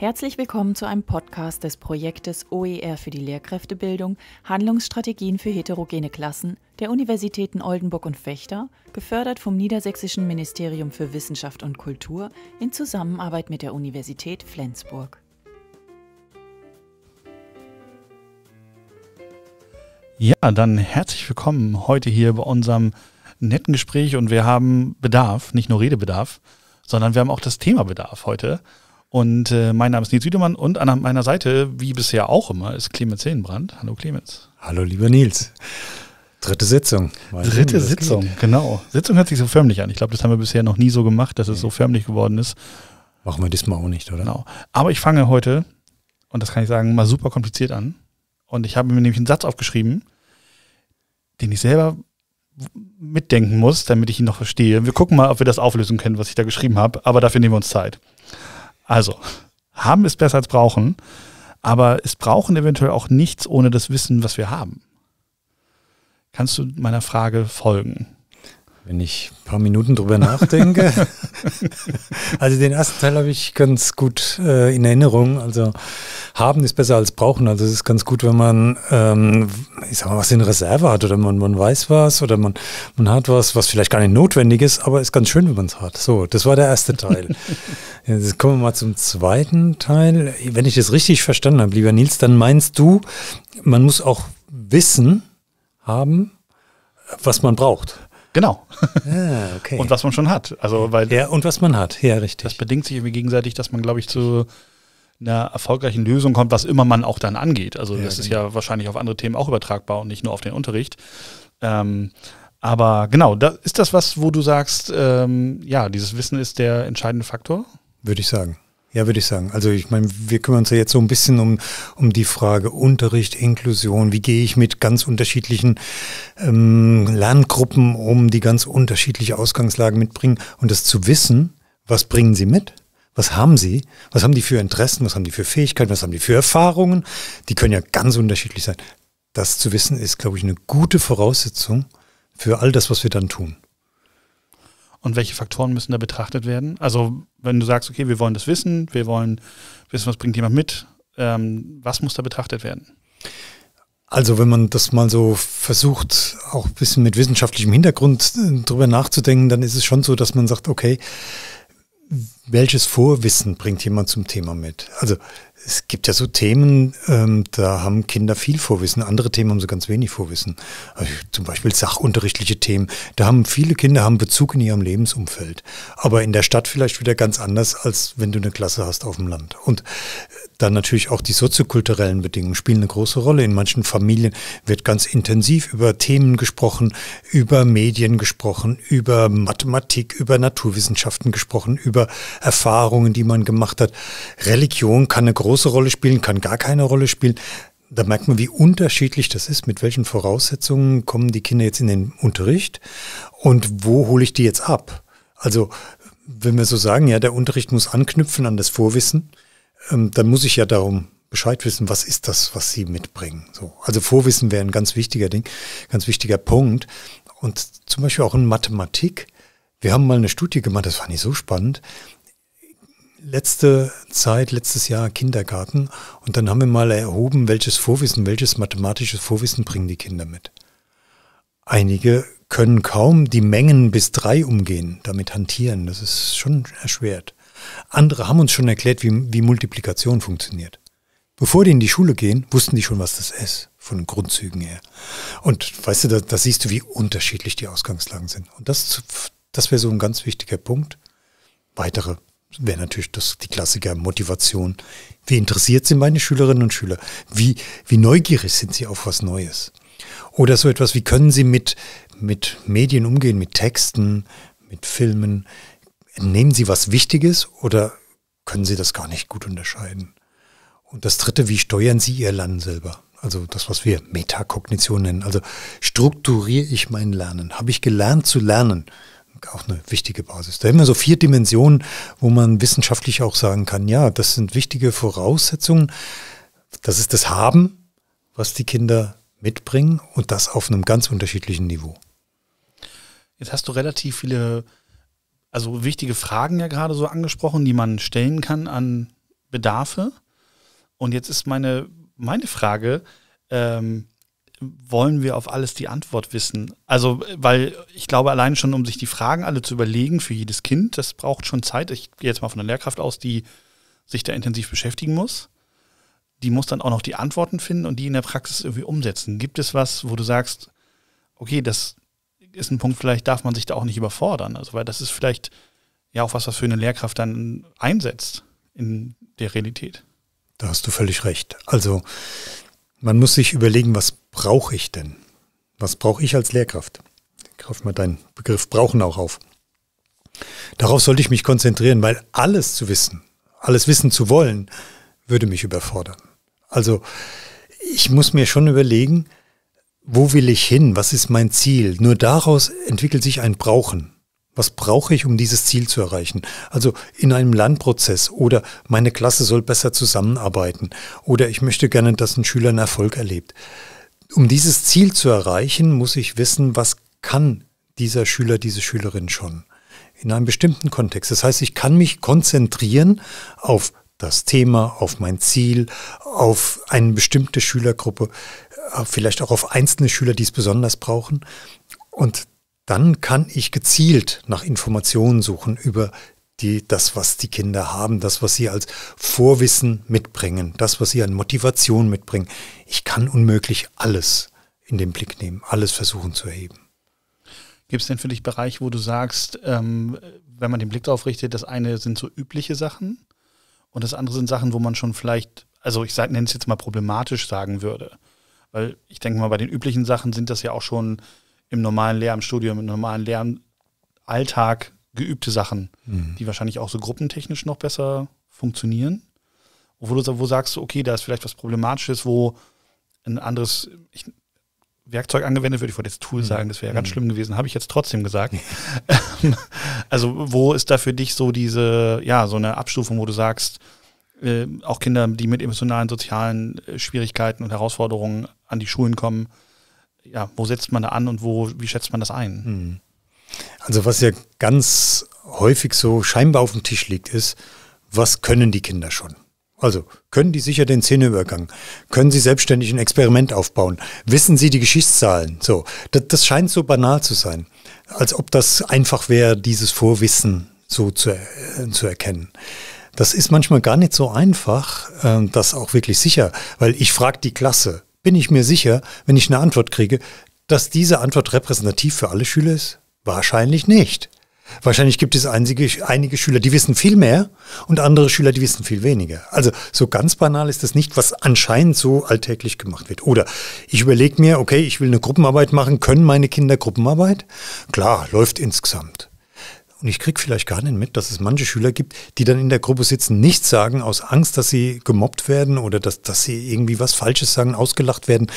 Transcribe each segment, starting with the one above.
Herzlich willkommen zu einem Podcast des Projektes OER für die Lehrkräftebildung Handlungsstrategien für heterogene Klassen der Universitäten Oldenburg und Fechter, gefördert vom Niedersächsischen Ministerium für Wissenschaft und Kultur in Zusammenarbeit mit der Universität Flensburg. Ja, dann herzlich willkommen heute hier bei unserem netten Gespräch und wir haben Bedarf, nicht nur Redebedarf, sondern wir haben auch das Thema Bedarf heute. Und äh, mein Name ist Nils Wiedemann und an meiner Seite, wie bisher auch immer, ist Clemens Hillenbrand. Hallo Clemens. Hallo lieber Nils. Dritte Sitzung. Weiß Dritte nicht, Sitzung, geht. genau. Sitzung hört sich so förmlich an. Ich glaube, das haben wir bisher noch nie so gemacht, dass okay. es so förmlich geworden ist. Machen wir diesmal auch nicht, oder? Genau. Aber ich fange heute, und das kann ich sagen, mal super kompliziert an. Und ich habe mir nämlich einen Satz aufgeschrieben, den ich selber mitdenken muss, damit ich ihn noch verstehe. Wir gucken mal, ob wir das auflösen können, was ich da geschrieben habe, aber dafür nehmen wir uns Zeit. Also, haben ist besser als brauchen, aber es brauchen eventuell auch nichts ohne das Wissen, was wir haben. Kannst du meiner Frage folgen? Wenn ich ein paar Minuten drüber nachdenke. also den ersten Teil habe ich ganz gut äh, in Erinnerung. Also haben ist besser als brauchen. Also es ist ganz gut, wenn man, ähm, ich sag mal, was in Reserve hat oder man, man weiß was oder man, man hat was, was vielleicht gar nicht notwendig ist, aber ist ganz schön, wenn man es hat. So, das war der erste Teil. Jetzt kommen wir mal zum zweiten Teil. Wenn ich das richtig verstanden habe, lieber Nils, dann meinst du, man muss auch Wissen haben, was man braucht. Genau. Ah, okay. und was man schon hat. Also, weil ja, und was man hat. Ja, richtig. Das bedingt sich irgendwie gegenseitig, dass man, glaube ich, zu einer erfolgreichen Lösung kommt, was immer man auch dann angeht. Also ja, das genau. ist ja wahrscheinlich auf andere Themen auch übertragbar und nicht nur auf den Unterricht. Ähm, aber genau, da ist das was, wo du sagst, ähm, ja, dieses Wissen ist der entscheidende Faktor? Würde ich sagen. Ja, würde ich sagen. Also ich meine, wir kümmern uns ja jetzt so ein bisschen um, um die Frage Unterricht, Inklusion, wie gehe ich mit ganz unterschiedlichen ähm, Lerngruppen um, die ganz unterschiedliche Ausgangslagen mitbringen und das zu wissen, was bringen sie mit? Was haben sie? Was haben die für Interessen? Was haben die für Fähigkeiten? Was haben die für Erfahrungen? Die können ja ganz unterschiedlich sein. Das zu wissen ist, glaube ich, eine gute Voraussetzung für all das, was wir dann tun und welche Faktoren müssen da betrachtet werden? Also wenn du sagst, okay, wir wollen das wissen, wir wollen wissen, was bringt jemand mit, ähm, was muss da betrachtet werden? Also wenn man das mal so versucht, auch ein bisschen mit wissenschaftlichem Hintergrund äh, drüber nachzudenken, dann ist es schon so, dass man sagt, okay, welches Vorwissen bringt jemand zum Thema mit? Also es gibt ja so Themen, ähm, da haben Kinder viel Vorwissen, andere Themen haben sie ganz wenig Vorwissen. Also zum Beispiel sachunterrichtliche Themen. Da haben viele Kinder haben Bezug in ihrem Lebensumfeld. Aber in der Stadt vielleicht wieder ganz anders, als wenn du eine Klasse hast auf dem Land. Und äh, dann natürlich auch die soziokulturellen Bedingungen spielen eine große Rolle. In manchen Familien wird ganz intensiv über Themen gesprochen, über Medien gesprochen, über Mathematik, über Naturwissenschaften gesprochen, über Erfahrungen, die man gemacht hat. Religion kann eine große große Rolle spielen, kann gar keine Rolle spielen. Da merkt man, wie unterschiedlich das ist, mit welchen Voraussetzungen kommen die Kinder jetzt in den Unterricht und wo hole ich die jetzt ab. Also wenn wir so sagen, ja, der Unterricht muss anknüpfen an das Vorwissen, ähm, dann muss ich ja darum Bescheid wissen, was ist das, was sie mitbringen. So. Also Vorwissen wäre ein ganz wichtiger Ding, ganz wichtiger Punkt. Und zum Beispiel auch in Mathematik. Wir haben mal eine Studie gemacht, das fand ich so spannend letzte Zeit, letztes Jahr Kindergarten und dann haben wir mal erhoben, welches Vorwissen, welches mathematisches Vorwissen bringen die Kinder mit. Einige können kaum die Mengen bis drei umgehen, damit hantieren. Das ist schon erschwert. Andere haben uns schon erklärt, wie, wie Multiplikation funktioniert. Bevor die in die Schule gehen, wussten die schon, was das ist, von Grundzügen her. Und weißt du, da, da siehst du, wie unterschiedlich die Ausgangslagen sind. Und das, das wäre so ein ganz wichtiger Punkt. Weitere wäre natürlich das, die Klassiker Motivation. Wie interessiert sind meine Schülerinnen und Schüler? Wie, wie neugierig sind sie auf was Neues? Oder so etwas, wie können sie mit, mit Medien umgehen, mit Texten, mit Filmen? Nehmen sie was Wichtiges oder können sie das gar nicht gut unterscheiden? Und das Dritte, wie steuern sie ihr Lernen selber? Also das, was wir Metakognition nennen. Also strukturiere ich mein Lernen? Habe ich gelernt zu lernen? auch eine wichtige Basis. Da haben wir so vier Dimensionen, wo man wissenschaftlich auch sagen kann, ja, das sind wichtige Voraussetzungen. Das ist das Haben, was die Kinder mitbringen und das auf einem ganz unterschiedlichen Niveau. Jetzt hast du relativ viele, also wichtige Fragen ja gerade so angesprochen, die man stellen kann an Bedarfe. Und jetzt ist meine, meine Frage, ähm, wollen wir auf alles die Antwort wissen? Also, weil ich glaube, allein schon, um sich die Fragen alle zu überlegen für jedes Kind, das braucht schon Zeit. Ich gehe jetzt mal von der Lehrkraft aus, die sich da intensiv beschäftigen muss. Die muss dann auch noch die Antworten finden und die in der Praxis irgendwie umsetzen. Gibt es was, wo du sagst, okay, das ist ein Punkt, vielleicht darf man sich da auch nicht überfordern. Also, weil das ist vielleicht ja auch was, was für eine Lehrkraft dann einsetzt in der Realität. Da hast du völlig recht. Also, man muss sich überlegen, was brauche ich denn? Was brauche ich als Lehrkraft? Ich greife mal deinen Begriff brauchen auch auf. Darauf sollte ich mich konzentrieren, weil alles zu wissen, alles wissen zu wollen, würde mich überfordern. Also ich muss mir schon überlegen, wo will ich hin? Was ist mein Ziel? Nur daraus entwickelt sich ein Brauchen. Was brauche ich, um dieses Ziel zu erreichen? Also in einem Lernprozess oder meine Klasse soll besser zusammenarbeiten oder ich möchte gerne, dass ein Schüler einen Erfolg erlebt. Um dieses Ziel zu erreichen, muss ich wissen, was kann dieser Schüler, diese Schülerin schon in einem bestimmten Kontext. Das heißt, ich kann mich konzentrieren auf das Thema, auf mein Ziel, auf eine bestimmte Schülergruppe, äh, vielleicht auch auf einzelne Schüler, die es besonders brauchen. Und dann kann ich gezielt nach Informationen suchen über die, das, was die Kinder haben, das, was sie als Vorwissen mitbringen, das, was sie an Motivation mitbringen. Ich kann unmöglich alles in den Blick nehmen, alles versuchen zu erheben. Gibt es denn für dich Bereich, wo du sagst, ähm, wenn man den Blick darauf richtet, das eine sind so übliche Sachen und das andere sind Sachen, wo man schon vielleicht, also ich nenne es jetzt mal problematisch sagen würde. Weil ich denke mal, bei den üblichen Sachen sind das ja auch schon im normalen Lehramtsstudium, im normalen Lehramtsalltag geübte Sachen, mhm. die wahrscheinlich auch so gruppentechnisch noch besser funktionieren. Wo du wo sagst, okay, da ist vielleicht was Problematisches, wo ein anderes ich, Werkzeug angewendet wird. Ich wollte jetzt Tool mhm. sagen, das wäre ja ganz mhm. schlimm gewesen, habe ich jetzt trotzdem gesagt. Ähm, also, wo ist da für dich so diese, ja, so eine Abstufung, wo du sagst, äh, auch Kinder, die mit emotionalen, sozialen äh, Schwierigkeiten und Herausforderungen an die Schulen kommen, ja, wo setzt man da an und wo, wie schätzt man das ein? Mhm. Also was ja ganz häufig so scheinbar auf dem Tisch liegt, ist, was können die Kinder schon? Also können die sicher den Szeneübergang? Können sie selbstständig ein Experiment aufbauen? Wissen sie die Geschichtszahlen? So, das, das scheint so banal zu sein, als ob das einfach wäre, dieses Vorwissen so zu, äh, zu erkennen. Das ist manchmal gar nicht so einfach, äh, das auch wirklich sicher, weil ich frage die Klasse, bin ich mir sicher, wenn ich eine Antwort kriege, dass diese Antwort repräsentativ für alle Schüler ist? Wahrscheinlich nicht. Wahrscheinlich gibt es einzige, einige Schüler, die wissen viel mehr und andere Schüler, die wissen viel weniger. Also so ganz banal ist das nicht, was anscheinend so alltäglich gemacht wird. Oder ich überlege mir, okay, ich will eine Gruppenarbeit machen, können meine Kinder Gruppenarbeit? Klar, läuft insgesamt. Und ich kriege vielleicht gar nicht mit, dass es manche Schüler gibt, die dann in der Gruppe sitzen, nichts sagen, aus Angst, dass sie gemobbt werden oder dass, dass sie irgendwie was Falsches sagen, ausgelacht werden.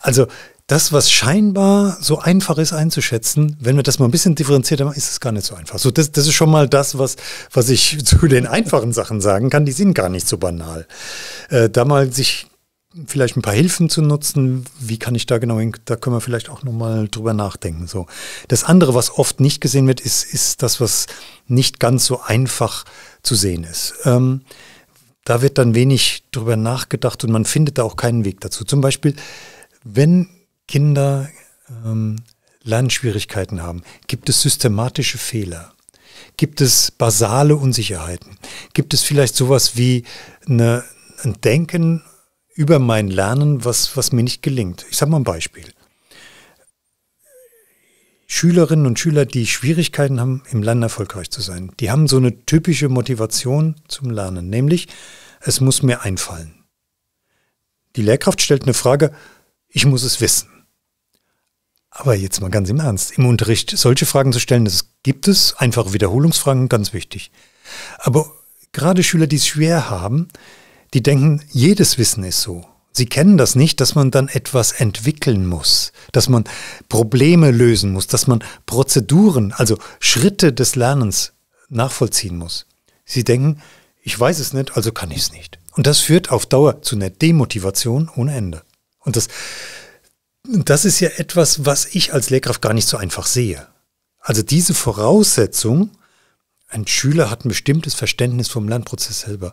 Also das, was scheinbar so einfach ist einzuschätzen, wenn wir das mal ein bisschen differenzierter machen, ist es gar nicht so einfach. So, das, das ist schon mal das, was, was ich zu den einfachen Sachen sagen kann. Die sind gar nicht so banal. Äh, da mal sich vielleicht ein paar Hilfen zu nutzen, wie kann ich da genau hin, da können wir vielleicht auch nochmal drüber nachdenken. So. Das andere, was oft nicht gesehen wird, ist, ist das, was nicht ganz so einfach zu sehen ist. Ähm, da wird dann wenig drüber nachgedacht und man findet da auch keinen Weg dazu. Zum Beispiel, wenn Kinder ähm, Lernschwierigkeiten haben? Gibt es systematische Fehler? Gibt es basale Unsicherheiten? Gibt es vielleicht sowas wie eine, ein Denken über mein Lernen, was, was mir nicht gelingt? Ich sage mal ein Beispiel. Schülerinnen und Schüler, die Schwierigkeiten haben, im Lernen erfolgreich zu sein, die haben so eine typische Motivation zum Lernen, nämlich es muss mir einfallen. Die Lehrkraft stellt eine Frage, ich muss es wissen. Aber jetzt mal ganz im Ernst, im Unterricht solche Fragen zu stellen, das gibt es, einfache Wiederholungsfragen, ganz wichtig. Aber gerade Schüler, die es schwer haben, die denken, jedes Wissen ist so. Sie kennen das nicht, dass man dann etwas entwickeln muss, dass man Probleme lösen muss, dass man Prozeduren, also Schritte des Lernens nachvollziehen muss. Sie denken, ich weiß es nicht, also kann ich es nicht. Und das führt auf Dauer zu einer Demotivation ohne Ende. Und das das ist ja etwas, was ich als Lehrkraft gar nicht so einfach sehe. Also diese Voraussetzung, ein Schüler hat ein bestimmtes Verständnis vom Lernprozess selber,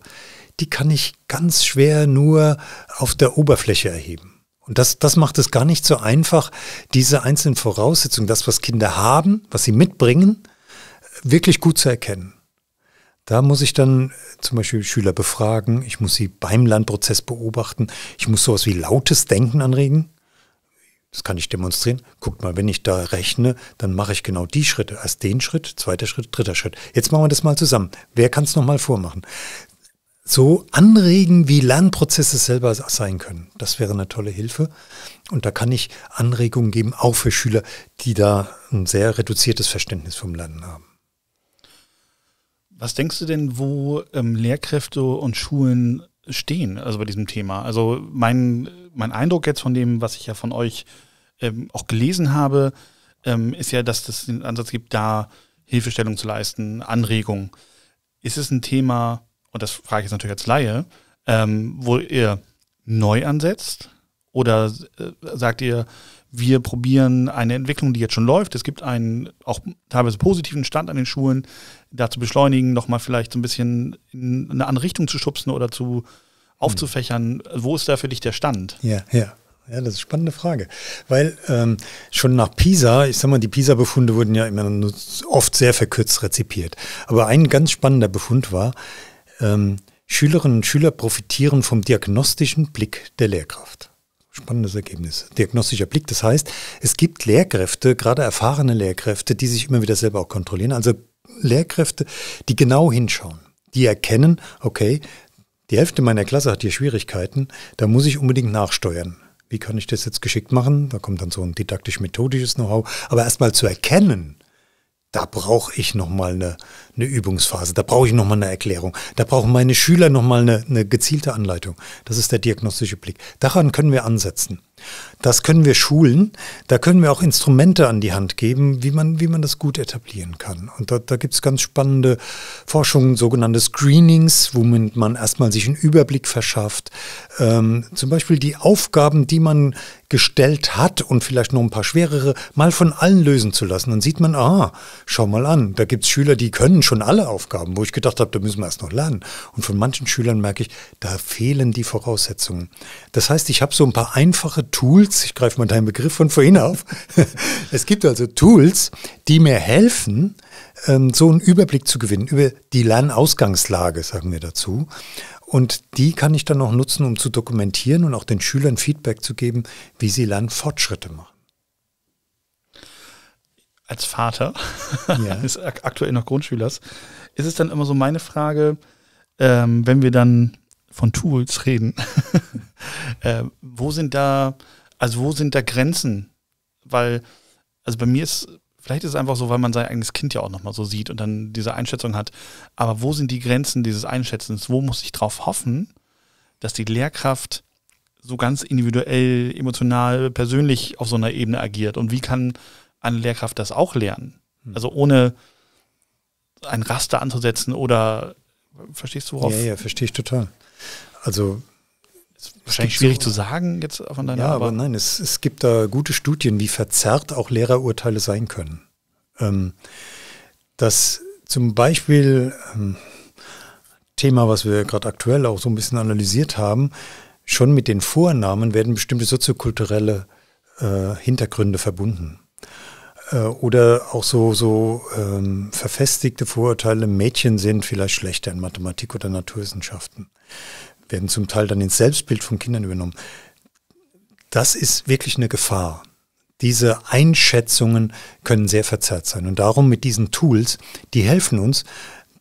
die kann ich ganz schwer nur auf der Oberfläche erheben. Und das, das macht es gar nicht so einfach, diese einzelnen Voraussetzungen, das, was Kinder haben, was sie mitbringen, wirklich gut zu erkennen. Da muss ich dann zum Beispiel Schüler befragen, ich muss sie beim Lernprozess beobachten, ich muss sowas wie lautes Denken anregen. Das kann ich demonstrieren. Guckt mal, wenn ich da rechne, dann mache ich genau die Schritte. Erst den Schritt, zweiter Schritt, dritter Schritt. Jetzt machen wir das mal zusammen. Wer kann es nochmal vormachen? So anregen, wie Lernprozesse selber sein können. Das wäre eine tolle Hilfe. Und da kann ich Anregungen geben, auch für Schüler, die da ein sehr reduziertes Verständnis vom Lernen haben. Was denkst du denn, wo ähm, Lehrkräfte und Schulen stehen, also bei diesem Thema. Also mein, mein Eindruck jetzt von dem, was ich ja von euch ähm, auch gelesen habe, ähm, ist ja, dass es den Ansatz gibt, da Hilfestellung zu leisten, Anregung. Ist es ein Thema, und das frage ich jetzt natürlich als Laie, ähm, wo ihr neu ansetzt? Oder äh, sagt ihr, wir probieren eine Entwicklung, die jetzt schon läuft. Es gibt einen auch teilweise positiven Stand an den Schulen da zu beschleunigen, nochmal vielleicht so ein bisschen in eine andere Richtung zu schubsen oder zu aufzufächern. Mhm. Wo ist da für dich der Stand? Ja, ja. Ja, das ist eine spannende Frage. Weil ähm, schon nach Pisa, ich sag mal, die Pisa-Befunde wurden ja immer oft sehr verkürzt rezipiert. Aber ein ganz spannender Befund war, ähm, Schülerinnen und Schüler profitieren vom diagnostischen Blick der Lehrkraft. Spannendes Ergebnis. Diagnostischer Blick, das heißt, es gibt Lehrkräfte, gerade erfahrene Lehrkräfte, die sich immer wieder selber auch kontrollieren, also Lehrkräfte, die genau hinschauen, die erkennen, okay, die Hälfte meiner Klasse hat hier Schwierigkeiten, da muss ich unbedingt nachsteuern. Wie kann ich das jetzt geschickt machen? Da kommt dann so ein didaktisch-methodisches Know-how. Aber erstmal zu erkennen, da brauche ich nochmal eine, eine Übungsphase, da brauche ich nochmal eine Erklärung, da brauchen meine Schüler nochmal eine, eine gezielte Anleitung. Das ist der diagnostische Blick. Daran können wir ansetzen. Das können wir schulen. Da können wir auch Instrumente an die Hand geben, wie man, wie man das gut etablieren kann. Und da, da gibt es ganz spannende Forschungen, sogenannte Screenings, womit man erstmal sich einen Überblick verschafft. Ähm, zum Beispiel die Aufgaben, die man gestellt hat und vielleicht noch ein paar schwerere, mal von allen lösen zu lassen. Dann sieht man, ah, schau mal an, da gibt es Schüler, die können schon alle Aufgaben, wo ich gedacht habe, da müssen wir erst noch lernen. Und von manchen Schülern merke ich, da fehlen die Voraussetzungen. Das heißt, ich habe so ein paar einfache Tools, ich greife mal deinen Begriff von vorhin auf, es gibt also Tools, die mir helfen, ähm, so einen Überblick zu gewinnen über die Lernausgangslage, sagen wir dazu. Und die kann ich dann auch nutzen, um zu dokumentieren und auch den Schülern Feedback zu geben, wie sie Lernfortschritte machen als Vater ja. des aktuell noch Grundschülers, ist es dann immer so meine Frage, ähm, wenn wir dann von Tools reden, Äh, wo sind da, also wo sind da Grenzen? Weil, also bei mir ist, vielleicht ist es einfach so, weil man sein eigenes Kind ja auch nochmal so sieht und dann diese Einschätzung hat. Aber wo sind die Grenzen dieses Einschätzens? Wo muss ich drauf hoffen, dass die Lehrkraft so ganz individuell, emotional, persönlich auf so einer Ebene agiert? Und wie kann eine Lehrkraft das auch lernen? Hm. Also ohne ein Raster anzusetzen oder verstehst du worauf? Ja, ja, verstehe ich total. Also ist wahrscheinlich schwierig so, zu sagen jetzt von deiner Ja, aber, aber nein, es, es gibt da gute Studien, wie verzerrt auch Lehrerurteile sein können. Ähm, dass zum Beispiel ähm, Thema, was wir gerade aktuell auch so ein bisschen analysiert haben, schon mit den Vornamen werden bestimmte soziokulturelle äh, Hintergründe verbunden. Äh, oder auch so, so ähm, verfestigte Vorurteile, Mädchen sind vielleicht schlechter in Mathematik oder Naturwissenschaften werden zum Teil dann ins Selbstbild von Kindern übernommen. Das ist wirklich eine Gefahr. Diese Einschätzungen können sehr verzerrt sein. Und darum mit diesen Tools, die helfen uns,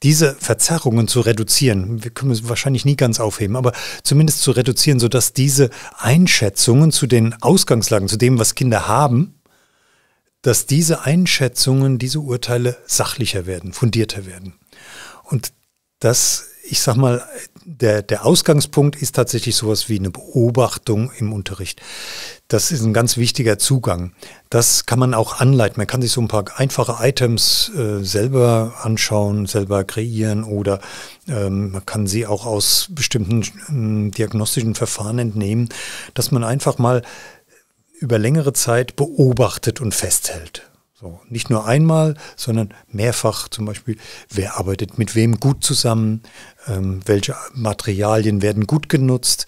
diese Verzerrungen zu reduzieren. Wir können es wahrscheinlich nie ganz aufheben, aber zumindest zu reduzieren, sodass diese Einschätzungen zu den Ausgangslagen, zu dem, was Kinder haben, dass diese Einschätzungen, diese Urteile sachlicher werden, fundierter werden. Und das, ich sag mal, der, der Ausgangspunkt ist tatsächlich sowas wie eine Beobachtung im Unterricht. Das ist ein ganz wichtiger Zugang. Das kann man auch anleiten. Man kann sich so ein paar einfache Items äh, selber anschauen, selber kreieren oder ähm, man kann sie auch aus bestimmten ähm, diagnostischen Verfahren entnehmen, dass man einfach mal über längere Zeit beobachtet und festhält. So, nicht nur einmal, sondern mehrfach zum Beispiel, wer arbeitet mit wem gut zusammen, ähm, welche Materialien werden gut genutzt,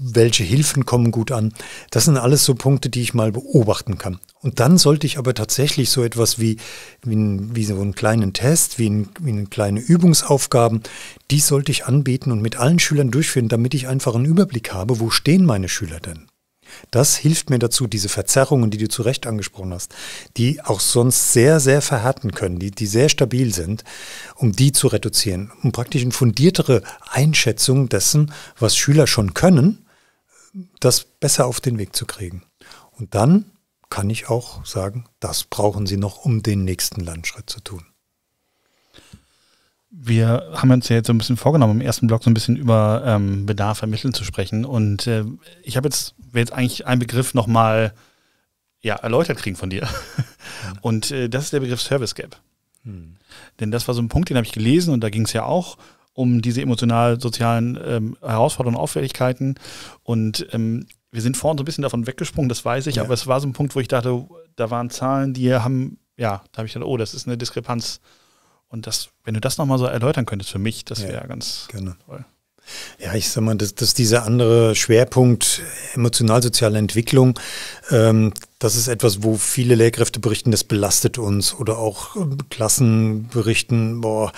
welche Hilfen kommen gut an. Das sind alles so Punkte, die ich mal beobachten kann. Und dann sollte ich aber tatsächlich so etwas wie, wie, ein, wie so einen kleinen Test, wie, ein, wie eine kleine Übungsaufgaben, die sollte ich anbieten und mit allen Schülern durchführen, damit ich einfach einen Überblick habe, wo stehen meine Schüler denn. Das hilft mir dazu, diese Verzerrungen, die du zu Recht angesprochen hast, die auch sonst sehr, sehr verhärten können, die, die sehr stabil sind, um die zu reduzieren, um praktisch eine fundiertere Einschätzung dessen, was Schüler schon können, das besser auf den Weg zu kriegen. Und dann kann ich auch sagen, das brauchen sie noch, um den nächsten Landschritt zu tun wir haben uns ja jetzt so ein bisschen vorgenommen, im ersten Blog so ein bisschen über ähm, Bedarf ermitteln zu sprechen. Und äh, ich habe jetzt, will jetzt eigentlich einen Begriff nochmal ja, erläutert kriegen von dir. Und äh, das ist der Begriff Service Gap. Mhm. Denn das war so ein Punkt, den habe ich gelesen und da ging es ja auch um diese emotional-sozialen ähm, Herausforderungen und Auffälligkeiten. Und ähm, wir sind vorhin so ein bisschen davon weggesprungen, das weiß ich, ja. aber es war so ein Punkt, wo ich dachte, oh, da waren Zahlen, die haben, ja, da habe ich gedacht, oh, das ist eine Diskrepanz und das, wenn du das nochmal so erläutern könntest für mich, das wäre ja, ganz gerne. toll. Ja, ich sag mal, dass, dass dieser andere Schwerpunkt emotional-soziale Entwicklung, ähm, das ist etwas, wo viele Lehrkräfte berichten, das belastet uns oder auch ähm, Klassen berichten, boah,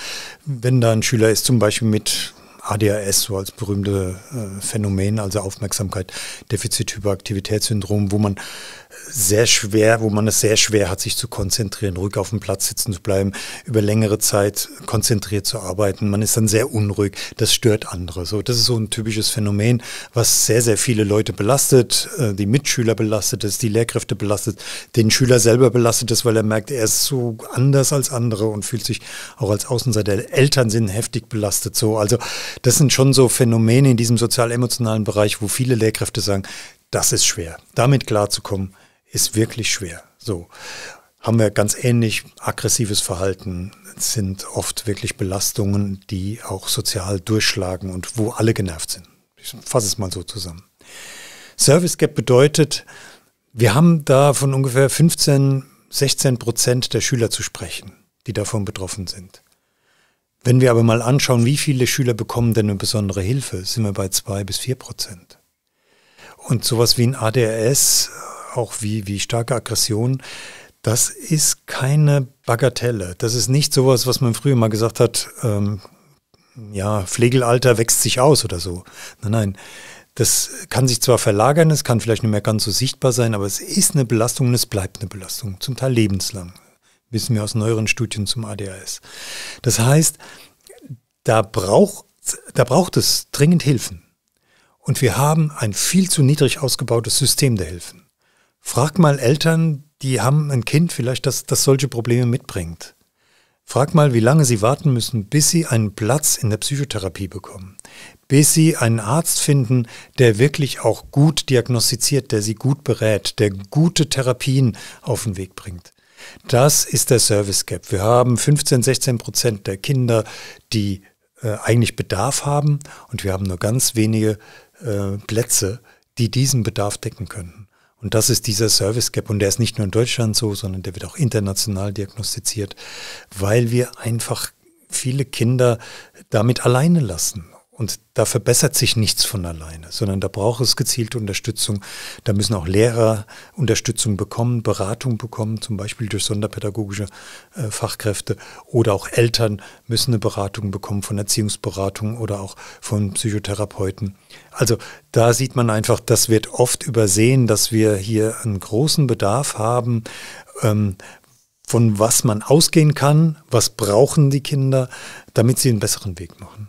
wenn da ein Schüler ist zum Beispiel mit ADHS so als berühmte äh, Phänomen, also Aufmerksamkeit, Defizit, Hyperaktivitätssyndrom, wo man sehr schwer, wo man es sehr schwer hat, sich zu konzentrieren, ruhig auf dem Platz sitzen zu bleiben, über längere Zeit konzentriert zu arbeiten. Man ist dann sehr unruhig. Das stört andere. So, das ist so ein typisches Phänomen, was sehr, sehr viele Leute belastet, äh, die Mitschüler belastet, das die Lehrkräfte belastet, den Schüler selber belastet das, weil er merkt, er ist so anders als andere und fühlt sich auch als Außenseiter. Eltern sind heftig belastet. So, also das sind schon so Phänomene in diesem sozial-emotionalen Bereich, wo viele Lehrkräfte sagen, das ist schwer. Damit klarzukommen, ist wirklich schwer. So haben wir ganz ähnlich aggressives Verhalten, sind oft wirklich Belastungen, die auch sozial durchschlagen und wo alle genervt sind. Ich fasse es mal so zusammen. Service Gap bedeutet, wir haben da von ungefähr 15, 16 Prozent der Schüler zu sprechen, die davon betroffen sind. Wenn wir aber mal anschauen, wie viele Schüler bekommen denn eine besondere Hilfe, sind wir bei zwei bis vier Prozent. Und sowas wie ein ADRS, auch wie, wie starke Aggression, das ist keine Bagatelle. Das ist nicht sowas, was man früher mal gesagt hat, ähm, ja, Pflegelalter wächst sich aus oder so. Nein, nein. Das kann sich zwar verlagern, es kann vielleicht nicht mehr ganz so sichtbar sein, aber es ist eine Belastung und es bleibt eine Belastung, zum Teil lebenslang wissen wir aus neueren Studien zum ADHS. Das heißt, da braucht, da braucht es dringend Hilfen. Und wir haben ein viel zu niedrig ausgebautes System der Hilfen. Frag mal Eltern, die haben ein Kind vielleicht, das, das solche Probleme mitbringt. Frag mal, wie lange sie warten müssen, bis sie einen Platz in der Psychotherapie bekommen, bis sie einen Arzt finden, der wirklich auch gut diagnostiziert, der sie gut berät, der gute Therapien auf den Weg bringt. Das ist der Service Gap. Wir haben 15, 16 Prozent der Kinder, die äh, eigentlich Bedarf haben und wir haben nur ganz wenige äh, Plätze, die diesen Bedarf decken könnten. Und das ist dieser Service Gap. Und der ist nicht nur in Deutschland so, sondern der wird auch international diagnostiziert, weil wir einfach viele Kinder damit alleine lassen. Und da verbessert sich nichts von alleine, sondern da braucht es gezielte Unterstützung. Da müssen auch Lehrer Unterstützung bekommen, Beratung bekommen, zum Beispiel durch sonderpädagogische äh, Fachkräfte. Oder auch Eltern müssen eine Beratung bekommen von Erziehungsberatung oder auch von Psychotherapeuten. Also da sieht man einfach, das wird oft übersehen, dass wir hier einen großen Bedarf haben, ähm, von was man ausgehen kann, was brauchen die Kinder, damit sie einen besseren Weg machen.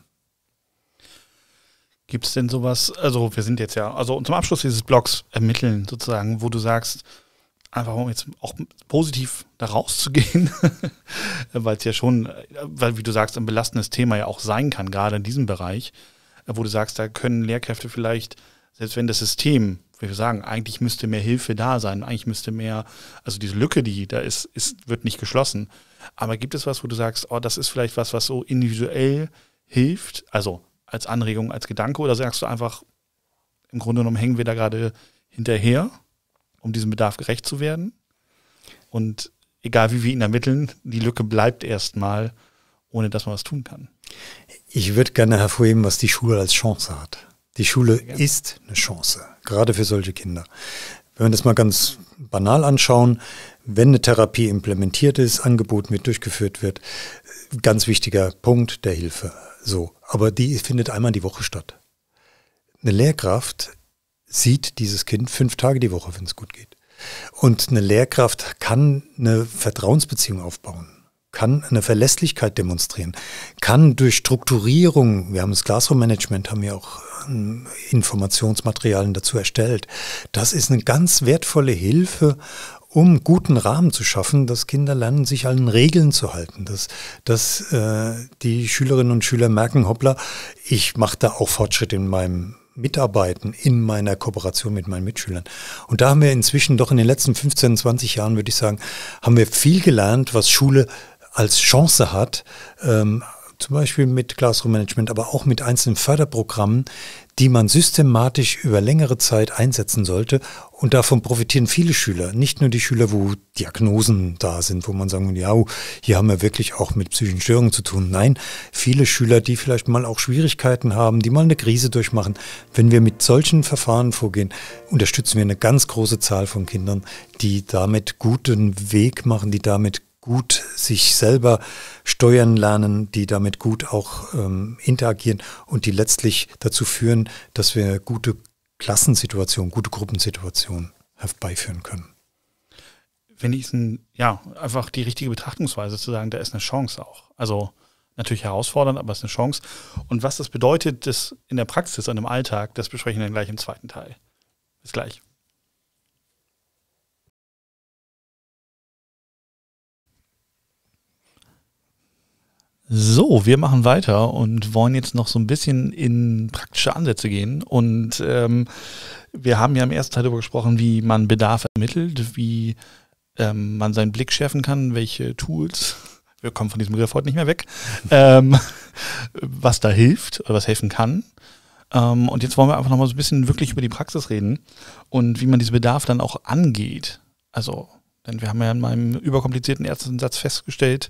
Gibt es denn sowas, also wir sind jetzt ja, also zum Abschluss dieses Blogs ermitteln sozusagen, wo du sagst, einfach um jetzt auch positiv da rauszugehen, weil es ja schon, weil wie du sagst, ein belastendes Thema ja auch sein kann, gerade in diesem Bereich, wo du sagst, da können Lehrkräfte vielleicht, selbst wenn das System, wie wir sagen, eigentlich müsste mehr Hilfe da sein, eigentlich müsste mehr, also diese Lücke, die da ist, ist wird nicht geschlossen. Aber gibt es was, wo du sagst, oh, das ist vielleicht was, was so individuell hilft, also als Anregung, als Gedanke? Oder sagst du einfach, im Grunde genommen hängen wir da gerade hinterher, um diesem Bedarf gerecht zu werden? Und egal wie wir ihn ermitteln, die Lücke bleibt erstmal, ohne dass man was tun kann. Ich würde gerne hervorheben, was die Schule als Chance hat. Die Schule ist eine Chance, gerade für solche Kinder. Wenn wir das mal ganz banal anschauen, wenn eine Therapie implementiert ist, angeboten wird, durchgeführt wird, ganz wichtiger Punkt der Hilfe. So, aber die findet einmal die Woche statt. Eine Lehrkraft sieht dieses Kind fünf Tage die Woche, wenn es gut geht. Und eine Lehrkraft kann eine Vertrauensbeziehung aufbauen, kann eine Verlässlichkeit demonstrieren, kann durch Strukturierung, wir haben das Classroom Management, haben ja auch ähm, Informationsmaterialien dazu erstellt. Das ist eine ganz wertvolle Hilfe, um guten Rahmen zu schaffen, dass Kinder lernen, sich an Regeln zu halten, dass, dass äh, die Schülerinnen und Schüler merken, hoppla, ich mache da auch Fortschritt in meinem Mitarbeiten, in meiner Kooperation mit meinen Mitschülern. Und da haben wir inzwischen doch in den letzten 15, 20 Jahren, würde ich sagen, haben wir viel gelernt, was Schule als Chance hat, ähm, zum Beispiel mit Classroom Management, aber auch mit einzelnen Förderprogrammen, die man systematisch über längere Zeit einsetzen sollte. Und davon profitieren viele Schüler, nicht nur die Schüler, wo Diagnosen da sind, wo man sagen, ja, hier haben wir wirklich auch mit psychischen Störungen zu tun. Nein, viele Schüler, die vielleicht mal auch Schwierigkeiten haben, die mal eine Krise durchmachen. Wenn wir mit solchen Verfahren vorgehen, unterstützen wir eine ganz große Zahl von Kindern, die damit guten Weg machen, die damit gut sich selber steuern lernen, die damit gut auch ähm, interagieren und die letztlich dazu führen, dass wir gute Klassensituationen, gute Gruppensituationen herbeiführen können. Wenn ich ja, einfach die richtige Betrachtungsweise zu sagen, da ist eine Chance auch. Also natürlich herausfordernd, aber es ist eine Chance. Und was das bedeutet, das in der Praxis, und im Alltag, das besprechen wir dann gleich im zweiten Teil. Bis gleich. So, wir machen weiter und wollen jetzt noch so ein bisschen in praktische Ansätze gehen. Und ähm, wir haben ja im ersten Teil darüber gesprochen, wie man Bedarf ermittelt, wie ähm, man seinen Blick schärfen kann, welche Tools, wir kommen von diesem Begriff heute nicht mehr weg, ähm, was da hilft oder was helfen kann. Ähm, und jetzt wollen wir einfach nochmal so ein bisschen wirklich über die Praxis reden und wie man diesen Bedarf dann auch angeht. Also, denn wir haben ja in meinem überkomplizierten Ärztensatz festgestellt,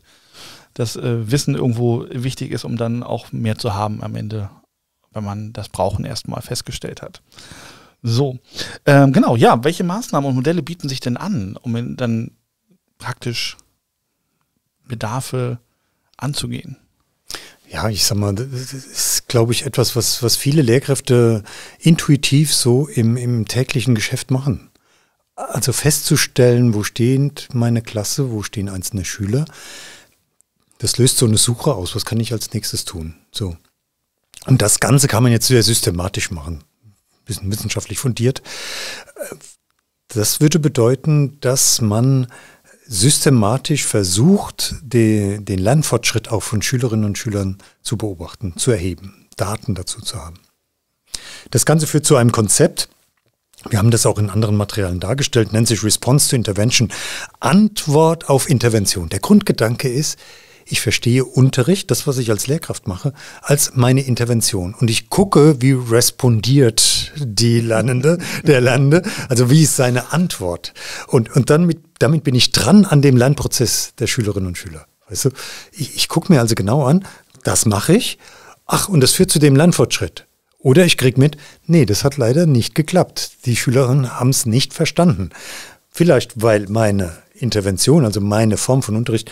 das äh, Wissen irgendwo wichtig ist, um dann auch mehr zu haben am Ende, wenn man das Brauchen erstmal festgestellt hat. So, ähm, genau, ja, welche Maßnahmen und Modelle bieten sich denn an, um dann praktisch Bedarfe anzugehen? Ja, ich sag mal, das ist, glaube ich, etwas, was, was viele Lehrkräfte intuitiv so im, im täglichen Geschäft machen. Also festzustellen, wo steht meine Klasse, wo stehen einzelne Schüler, das löst so eine Suche aus. Was kann ich als nächstes tun? So. Und das Ganze kann man jetzt sehr systematisch machen. Ein bisschen wissenschaftlich fundiert. Das würde bedeuten, dass man systematisch versucht, die, den Lernfortschritt auch von Schülerinnen und Schülern zu beobachten, zu erheben, Daten dazu zu haben. Das Ganze führt zu einem Konzept, wir haben das auch in anderen Materialien dargestellt, nennt sich Response to Intervention, Antwort auf Intervention. Der Grundgedanke ist, ich verstehe Unterricht, das, was ich als Lehrkraft mache, als meine Intervention. Und ich gucke, wie respondiert die Lernende, der Lernende, also wie ist seine Antwort. Und, und dann mit, damit bin ich dran an dem Lernprozess der Schülerinnen und Schüler. Weißt du, ich, ich gucke mir also genau an, das mache ich, ach, und das führt zu dem Lernfortschritt. Oder ich kriege mit, nee, das hat leider nicht geklappt. Die Schülerinnen haben es nicht verstanden. Vielleicht, weil meine Intervention, also meine Form von Unterricht,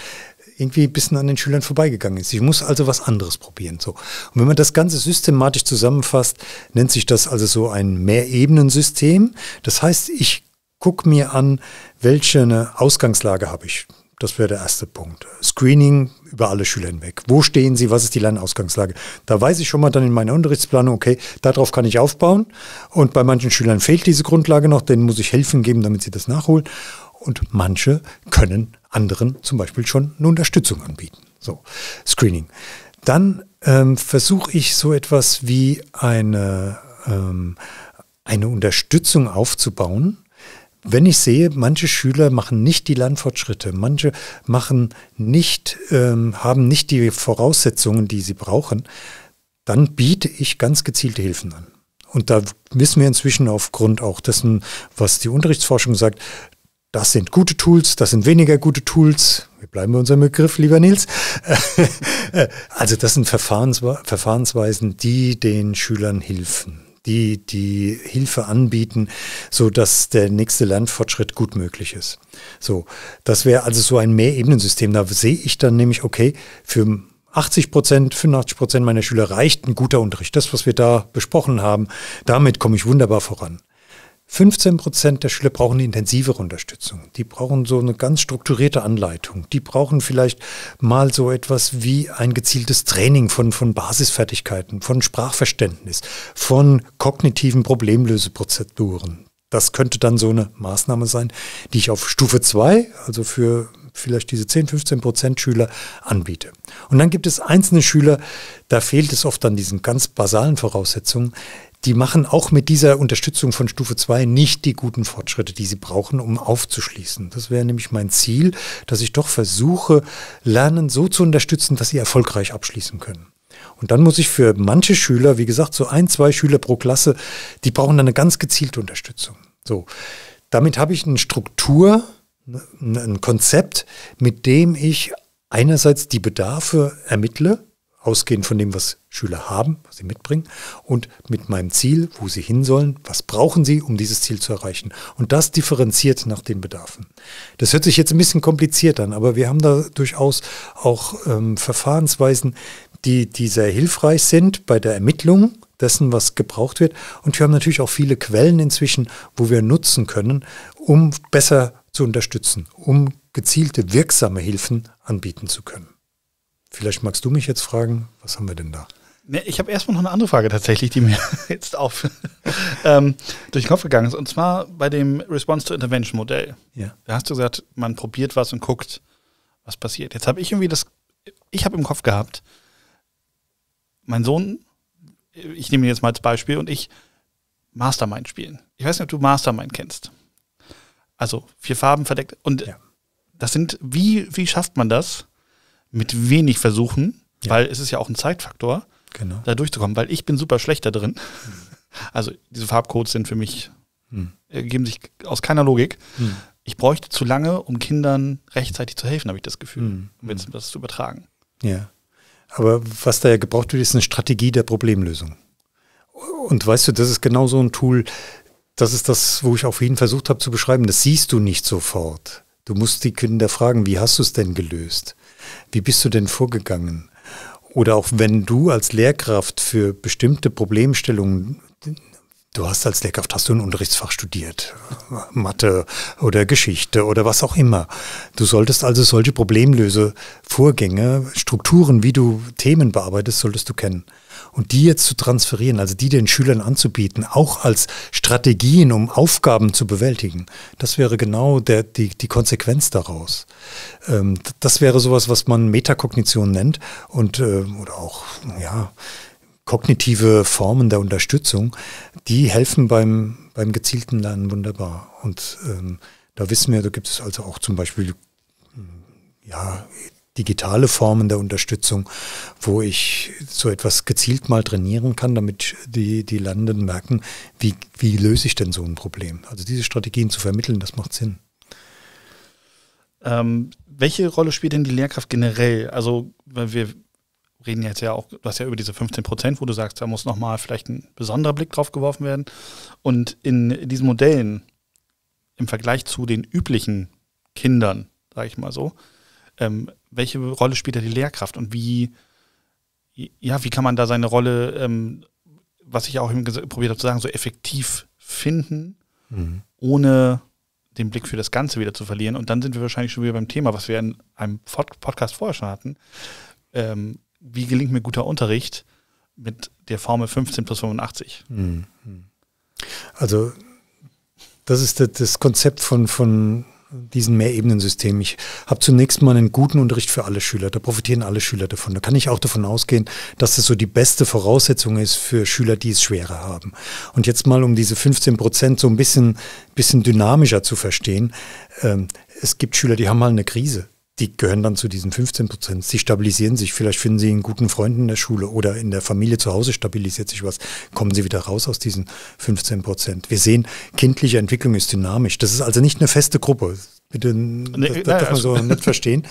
irgendwie ein bisschen an den Schülern vorbeigegangen ist. Ich muss also was anderes probieren. So. Und wenn man das Ganze systematisch zusammenfasst, nennt sich das also so ein Mehrebenensystem. Das heißt, ich gucke mir an, welche eine Ausgangslage habe ich. Das wäre der erste Punkt. Screening über alle Schüler hinweg. Wo stehen sie? Was ist die Lernausgangslage? Da weiß ich schon mal dann in meiner Unterrichtsplanung, okay, darauf kann ich aufbauen. Und bei manchen Schülern fehlt diese Grundlage noch, denen muss ich helfen geben, damit sie das nachholen. Und manche können anderen zum Beispiel schon eine Unterstützung anbieten. So, Screening. Dann ähm, versuche ich so etwas wie eine, ähm, eine Unterstützung aufzubauen. Wenn ich sehe, manche Schüler machen nicht die Lernfortschritte, manche machen nicht, ähm, haben nicht die Voraussetzungen, die sie brauchen, dann biete ich ganz gezielte Hilfen an. Und da wissen wir inzwischen aufgrund auch dessen, was die Unterrichtsforschung sagt, das sind gute Tools, das sind weniger gute Tools. Wir bleiben bei unserem Begriff, lieber Nils. also das sind Verfahrenswe Verfahrensweisen, die den Schülern helfen, die die Hilfe anbieten, so dass der nächste Lernfortschritt gut möglich ist. So, das wäre also so ein Mehrebenensystem. Da sehe ich dann nämlich, okay, für 80 Prozent, 85 Prozent meiner Schüler reicht ein guter Unterricht. Das, was wir da besprochen haben, damit komme ich wunderbar voran. 15 Prozent der Schüler brauchen eine intensivere Unterstützung. Die brauchen so eine ganz strukturierte Anleitung. Die brauchen vielleicht mal so etwas wie ein gezieltes Training von, von Basisfertigkeiten, von Sprachverständnis, von kognitiven Problemlöseprozeduren. Das könnte dann so eine Maßnahme sein, die ich auf Stufe 2, also für vielleicht diese 10, 15 Prozent Schüler anbiete. Und dann gibt es einzelne Schüler, da fehlt es oft an diesen ganz basalen Voraussetzungen, die machen auch mit dieser Unterstützung von Stufe 2 nicht die guten Fortschritte, die sie brauchen, um aufzuschließen. Das wäre nämlich mein Ziel, dass ich doch versuche, Lernen so zu unterstützen, dass sie erfolgreich abschließen können. Und dann muss ich für manche Schüler, wie gesagt, so ein, zwei Schüler pro Klasse, die brauchen dann eine ganz gezielte Unterstützung. So, damit habe ich eine Struktur, ne, ein Konzept, mit dem ich einerseits die Bedarfe ermittle, ausgehend von dem, was Schüler haben, was sie mitbringen, und mit meinem Ziel, wo sie hin sollen, was brauchen sie, um dieses Ziel zu erreichen. Und das differenziert nach den Bedarfen. Das hört sich jetzt ein bisschen kompliziert an, aber wir haben da durchaus auch ähm, Verfahrensweisen, die, die sehr hilfreich sind bei der Ermittlung dessen, was gebraucht wird. Und wir haben natürlich auch viele Quellen inzwischen, wo wir nutzen können, um besser zu unterstützen, um gezielte, wirksame Hilfen anbieten zu können. Vielleicht magst du mich jetzt fragen, was haben wir denn da? Ne, ich habe erstmal noch eine andere Frage tatsächlich, die mir jetzt auf ähm, durch den Kopf gegangen ist. Und zwar bei dem Response-to-Intervention-Modell. Ja. Da hast du gesagt, man probiert was und guckt, was passiert. Jetzt habe ich irgendwie das, ich habe im Kopf gehabt, mein Sohn, ich nehme ihn jetzt mal als Beispiel, und ich Mastermind spielen. Ich weiß nicht, ob du Mastermind kennst. Also vier Farben verdeckt. Und ja. das sind, wie, wie schafft man das? mit wenig Versuchen, ja. weil es ist ja auch ein Zeitfaktor, genau. da durchzukommen, weil ich bin super schlecht da drin. Mhm. Also diese Farbcodes sind für mich, mhm. ergeben äh, sich aus keiner Logik. Mhm. Ich bräuchte zu lange, um Kindern rechtzeitig zu helfen, habe ich das Gefühl, mhm. um jetzt hm. das zu übertragen. Ja. Aber was da ja gebraucht wird, ist eine Strategie der Problemlösung. Und weißt du, das ist genau so ein Tool, das ist das, wo ich auch vorhin versucht habe zu beschreiben, das siehst du nicht sofort. Du musst die Kinder fragen, wie hast du es denn gelöst? Wie bist du denn vorgegangen? Oder auch wenn du als Lehrkraft für bestimmte Problemstellungen Du hast als Lehrkraft, hast du ein Unterrichtsfach studiert, Mathe oder Geschichte oder was auch immer. Du solltest also solche Problemlöse, Vorgänge, Strukturen, wie du Themen bearbeitest, solltest du kennen. Und die jetzt zu transferieren, also die den Schülern anzubieten, auch als Strategien, um Aufgaben zu bewältigen, das wäre genau der, die, die Konsequenz daraus. Ähm, das wäre sowas, was man Metakognition nennt und äh, oder auch, ja, kognitive Formen der Unterstützung, die helfen beim, beim gezielten Lernen wunderbar. Und ähm, da wissen wir, da gibt es also auch zum Beispiel hm, ja, digitale Formen der Unterstützung, wo ich so etwas gezielt mal trainieren kann, damit die, die Landenden merken, wie, wie löse ich denn so ein Problem. Also diese Strategien zu vermitteln, das macht Sinn. Ähm, welche Rolle spielt denn die Lehrkraft generell? Also wir reden jetzt ja auch, du hast ja über diese 15 Prozent, wo du sagst, da muss nochmal vielleicht ein besonderer Blick drauf geworfen werden. Und in diesen Modellen im Vergleich zu den üblichen Kindern, sage ich mal so, ähm, welche Rolle spielt da die Lehrkraft und wie, ja, wie kann man da seine Rolle, ähm, was ich auch eben probiert habe zu sagen, so effektiv finden, mhm. ohne den Blick für das Ganze wieder zu verlieren. Und dann sind wir wahrscheinlich schon wieder beim Thema, was wir in einem Podcast vorher schon hatten. Ähm, wie gelingt mir guter Unterricht mit der Formel 15 plus 85? Mhm. Also das ist das, das Konzept von, von diesen Mehrebenensystem. Ich habe zunächst mal einen guten Unterricht für alle Schüler. Da profitieren alle Schüler davon. Da kann ich auch davon ausgehen, dass das so die beste Voraussetzung ist für Schüler, die es schwerer haben. Und jetzt mal, um diese 15 Prozent so ein bisschen, bisschen dynamischer zu verstehen. Ähm, es gibt Schüler, die haben mal eine Krise die gehören dann zu diesen 15 Prozent. Sie stabilisieren sich. Vielleicht finden Sie einen guten Freund in der Schule oder in der Familie zu Hause stabilisiert sich was. Kommen Sie wieder raus aus diesen 15 Prozent. Wir sehen, kindliche Entwicklung ist dynamisch. Das ist also nicht eine feste Gruppe. Bitte, nee, das, das naja, darf man also so nicht verstehen.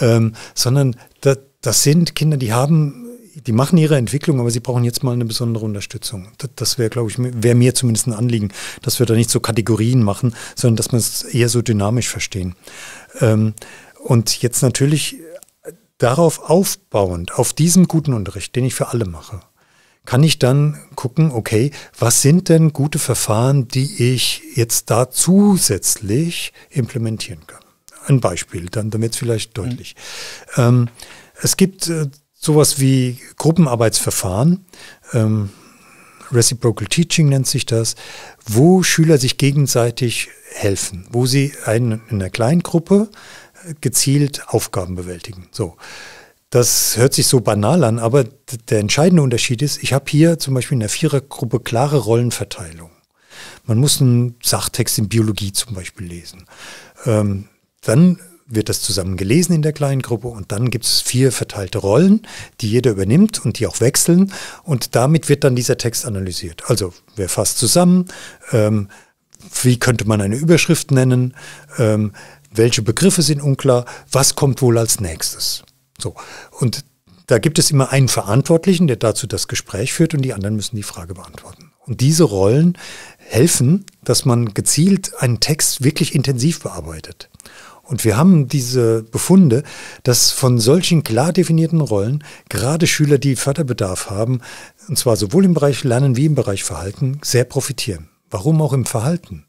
Ähm, sondern das, das sind Kinder, die haben die machen ihre Entwicklung, aber sie brauchen jetzt mal eine besondere Unterstützung. Das, das wäre, glaube ich, wäre mir zumindest ein Anliegen, dass wir da nicht so Kategorien machen, sondern dass wir es eher so dynamisch verstehen. Ähm, und jetzt natürlich darauf aufbauend, auf diesem guten Unterricht, den ich für alle mache, kann ich dann gucken, okay, was sind denn gute Verfahren, die ich jetzt da zusätzlich implementieren kann? Ein Beispiel, dann damit es vielleicht mhm. deutlich. Mhm. Ähm, es gibt äh, sowas wie Gruppenarbeitsverfahren, ähm, Reciprocal Teaching nennt sich das, wo Schüler sich gegenseitig helfen, wo sie einen in einer Kleingruppe Gruppe gezielt Aufgaben bewältigen. So. Das hört sich so banal an, aber der entscheidende Unterschied ist, ich habe hier zum Beispiel in der Vierergruppe klare Rollenverteilung. Man muss einen Sachtext in Biologie zum Beispiel lesen. Ähm, dann wird das zusammen gelesen in der kleinen Gruppe und dann gibt es vier verteilte Rollen, die jeder übernimmt und die auch wechseln und damit wird dann dieser Text analysiert. Also wer fasst zusammen, ähm, wie könnte man eine Überschrift nennen, ähm, welche Begriffe sind unklar, was kommt wohl als nächstes. So. Und da gibt es immer einen Verantwortlichen, der dazu das Gespräch führt und die anderen müssen die Frage beantworten. Und diese Rollen helfen, dass man gezielt einen Text wirklich intensiv bearbeitet. Und wir haben diese Befunde, dass von solchen klar definierten Rollen gerade Schüler, die Förderbedarf haben, und zwar sowohl im Bereich Lernen wie im Bereich Verhalten, sehr profitieren. Warum auch im Verhalten?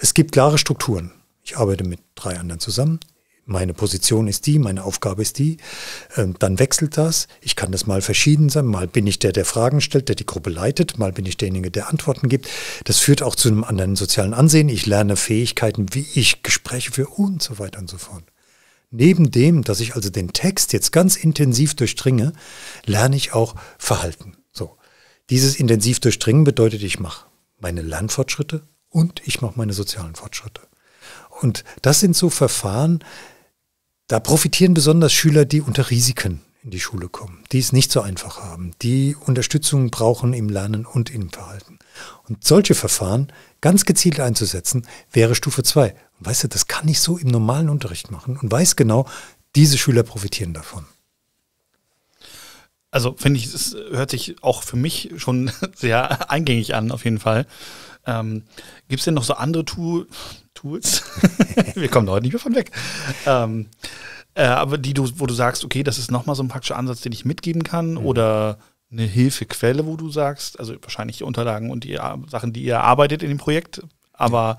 Es gibt klare Strukturen ich arbeite mit drei anderen zusammen, meine Position ist die, meine Aufgabe ist die, ähm, dann wechselt das. Ich kann das mal verschieden sein. Mal bin ich der, der Fragen stellt, der die Gruppe leitet, mal bin ich derjenige, der Antworten gibt. Das führt auch zu einem anderen sozialen Ansehen. Ich lerne Fähigkeiten, wie ich Gespräche führe und so weiter und so fort. Neben dem, dass ich also den Text jetzt ganz intensiv durchdringe, lerne ich auch Verhalten. So. Dieses intensiv durchdringen bedeutet, ich mache meine Lernfortschritte und ich mache meine sozialen Fortschritte. Und das sind so Verfahren, da profitieren besonders Schüler, die unter Risiken in die Schule kommen, die es nicht so einfach haben, die Unterstützung brauchen im Lernen und im Verhalten. Und solche Verfahren ganz gezielt einzusetzen, wäre Stufe 2. Weißt du, das kann ich so im normalen Unterricht machen und weiß genau, diese Schüler profitieren davon. Also finde ich, es hört sich auch für mich schon sehr eingängig an, auf jeden Fall. Ähm, Gibt es denn noch so andere tu Tools? Wir kommen heute nicht mehr von weg. Ähm, äh, aber die du, wo du sagst, okay, das ist nochmal so ein praktischer Ansatz, den ich mitgeben kann mhm. oder eine Hilfequelle, wo du sagst, also wahrscheinlich die Unterlagen und die äh, Sachen, die ihr arbeitet in dem Projekt, aber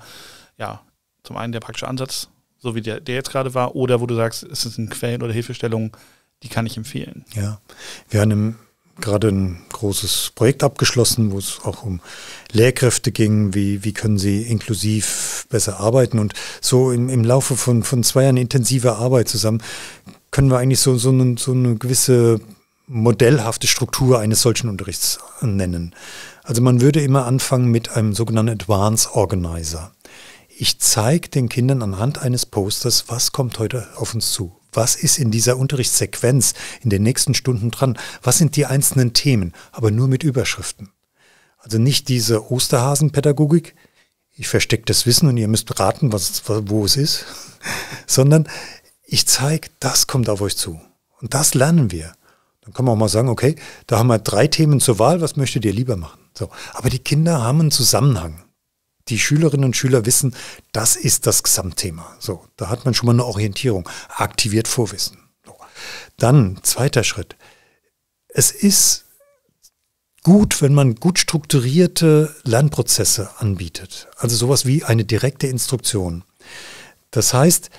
ja, zum einen der praktische Ansatz, so wie der, der jetzt gerade war, oder wo du sagst, es sind Quellen oder Hilfestellungen, die kann ich empfehlen. Ja, wir haben im gerade ein großes Projekt abgeschlossen, wo es auch um Lehrkräfte ging, wie, wie können sie inklusiv besser arbeiten. Und so im, im Laufe von, von zwei Jahren intensiver Arbeit zusammen können wir eigentlich so, so, eine, so eine gewisse modellhafte Struktur eines solchen Unterrichts nennen. Also man würde immer anfangen mit einem sogenannten Advanced Organizer. Ich zeige den Kindern anhand eines Posters, was kommt heute auf uns zu was ist in dieser Unterrichtssequenz in den nächsten Stunden dran, was sind die einzelnen Themen, aber nur mit Überschriften. Also nicht diese Osterhasenpädagogik, ich verstecke das Wissen und ihr müsst raten, was, wo es ist, sondern ich zeige, das kommt auf euch zu. Und das lernen wir. Dann kann man auch mal sagen, okay, da haben wir drei Themen zur Wahl, was möchtet ihr lieber machen? So. Aber die Kinder haben einen Zusammenhang die Schülerinnen und Schüler wissen, das ist das Gesamtthema. So, da hat man schon mal eine Orientierung, aktiviert Vorwissen. So. Dann, zweiter Schritt. Es ist gut, wenn man gut strukturierte Lernprozesse anbietet. Also sowas wie eine direkte Instruktion. Das heißt,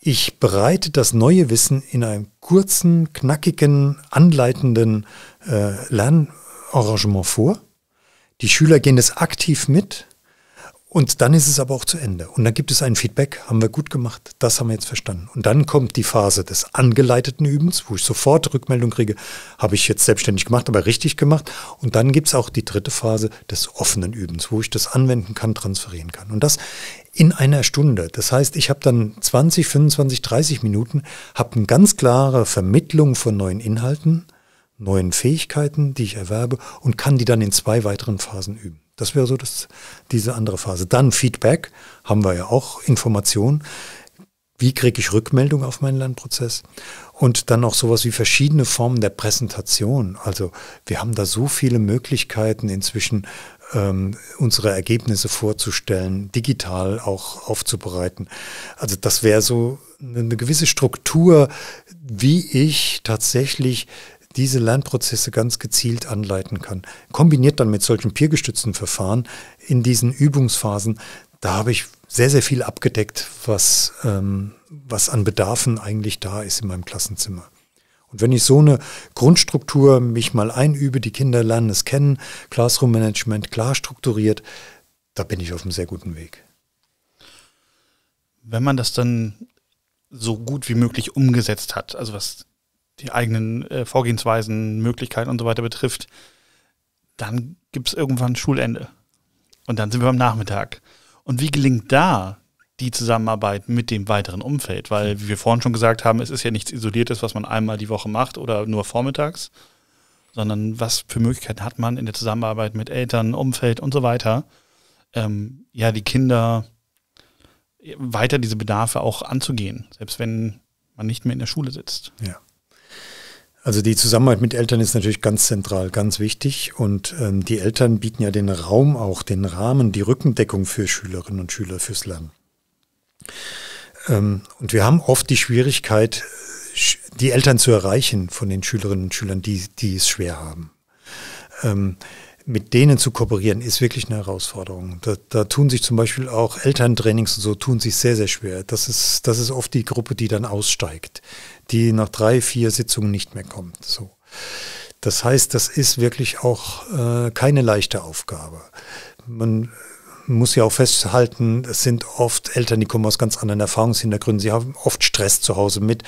ich bereite das neue Wissen in einem kurzen, knackigen, anleitenden äh, Lernarrangement vor. Die Schüler gehen es aktiv mit und dann ist es aber auch zu Ende. Und dann gibt es ein Feedback, haben wir gut gemacht, das haben wir jetzt verstanden. Und dann kommt die Phase des angeleiteten Übens, wo ich sofort Rückmeldung kriege, habe ich jetzt selbstständig gemacht, aber richtig gemacht. Und dann gibt es auch die dritte Phase des offenen Übens, wo ich das anwenden kann, transferieren kann. Und das in einer Stunde. Das heißt, ich habe dann 20, 25, 30 Minuten, habe eine ganz klare Vermittlung von neuen Inhalten, neuen Fähigkeiten, die ich erwerbe und kann die dann in zwei weiteren Phasen üben. Das wäre so das, diese andere Phase. Dann Feedback, haben wir ja auch Informationen. Wie kriege ich Rückmeldung auf meinen Lernprozess? Und dann auch sowas wie verschiedene Formen der Präsentation. Also wir haben da so viele Möglichkeiten inzwischen, ähm, unsere Ergebnisse vorzustellen, digital auch aufzubereiten. Also das wäre so eine gewisse Struktur, wie ich tatsächlich diese Lernprozesse ganz gezielt anleiten kann. Kombiniert dann mit solchen peergestützten Verfahren in diesen Übungsphasen, da habe ich sehr, sehr viel abgedeckt, was, ähm, was an Bedarfen eigentlich da ist in meinem Klassenzimmer. Und wenn ich so eine Grundstruktur mich mal einübe, die Kinder lernen es kennen, Classroom Management klar strukturiert, da bin ich auf einem sehr guten Weg. Wenn man das dann so gut wie möglich umgesetzt hat, also was die eigenen äh, Vorgehensweisen, Möglichkeiten und so weiter betrifft, dann gibt es irgendwann Schulende. Und dann sind wir am Nachmittag. Und wie gelingt da die Zusammenarbeit mit dem weiteren Umfeld? Weil, wie wir vorhin schon gesagt haben, es ist ja nichts Isoliertes, was man einmal die Woche macht oder nur vormittags, sondern was für Möglichkeiten hat man in der Zusammenarbeit mit Eltern, Umfeld und so weiter, ähm, ja, die Kinder weiter diese Bedarfe auch anzugehen, selbst wenn man nicht mehr in der Schule sitzt. Ja. Also die Zusammenarbeit mit Eltern ist natürlich ganz zentral, ganz wichtig. Und ähm, die Eltern bieten ja den Raum auch, den Rahmen, die Rückendeckung für Schülerinnen und Schüler fürs Lernen. Ähm, und wir haben oft die Schwierigkeit, die Eltern zu erreichen von den Schülerinnen und Schülern, die, die es schwer haben. Ähm, mit denen zu kooperieren, ist wirklich eine Herausforderung. Da, da, tun sich zum Beispiel auch Elterntrainings und so, tun sich sehr, sehr schwer. Das ist, das ist oft die Gruppe, die dann aussteigt, die nach drei, vier Sitzungen nicht mehr kommt. So. Das heißt, das ist wirklich auch äh, keine leichte Aufgabe. Man muss ja auch festhalten, es sind oft Eltern, die kommen aus ganz anderen Erfahrungshintergründen. Sie haben oft Stress zu Hause mit